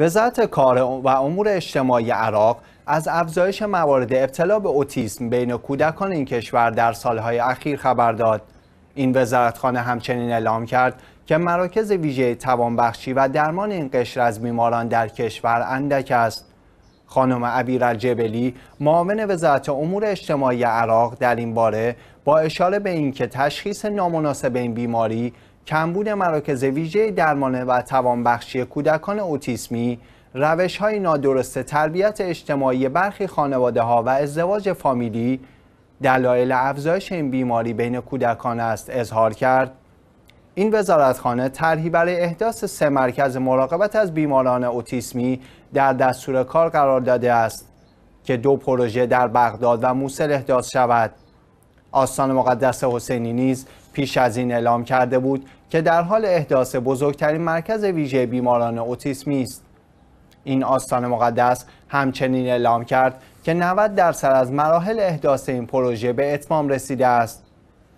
وزارت کار و امور اجتماعی عراق از افزایش موارد ابتلا به اوتیسم بین کودکان این کشور در سالهای اخیر خبر داد. این وزارتخانه همچنین اعلام کرد که مراکز ویژه توانبخشی و درمان این قشر از بیماران در کشور اندک است. خانم عبیر الجبلی معاون وزارت امور اجتماعی عراق در این باره با اشاره به اینکه تشخیص نامناسب این بیماری کمبود مراکز ویژه درمانه و توانبخشی کودکان اوتیسمی روش های نادرست تربیت اجتماعی برخی خانواده ها و ازدواج فامیلی دلایل افزایش این بیماری بین کودکان است اظهار کرد این وزارتخانه طرحی برای احداث سه مرکز مراقبت از بیماران اوتیسمی در دستور کار قرار داده است که دو پروژه در بغداد و موسل احداث شود آستان مقدس حسینی نیز پیش از این اعلام کرده بود که در حال احداث بزرگترین مرکز ویژه بیماران اوتیسمی است این آستان مقدس همچنین اعلام کرد که 90 درصد از مراحل احداث این پروژه به اتمام رسیده است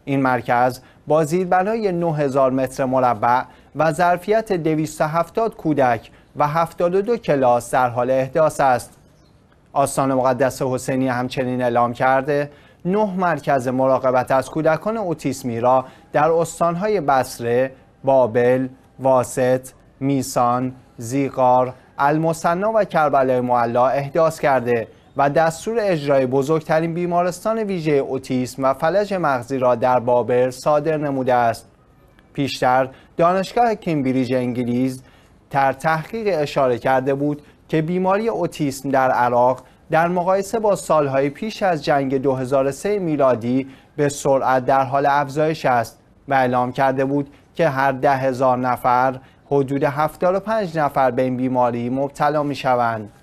این مرکز با زیربنای 9000 متر مربع و ظرفیت 270 کودک و 72 کلاس در حال احداث است. آستان مقدس حسینی همچنین اعلام کرده نه مرکز مراقبت از کودکان اوتیسمی را در استانهای بسره، بابل، واسط، میسان، زیقار، المصنا و کربلای معلا احداث کرده و دستور اجرای بزرگترین بیمارستان ویژه اوتیسم و فلج مغزی را در بابر صادر نموده است پیشتر دانشگاه کمبریج انگلیس در تحقیق اشاره کرده بود که بیماری اوتیسم در عراق در مقایسه با سالهای پیش از جنگ 2003 میلادی به سرعت در حال افزایش است و اعلام کرده بود که هر ده هزار نفر حدود 75 نفر به این بیماری مبتلا می شوند.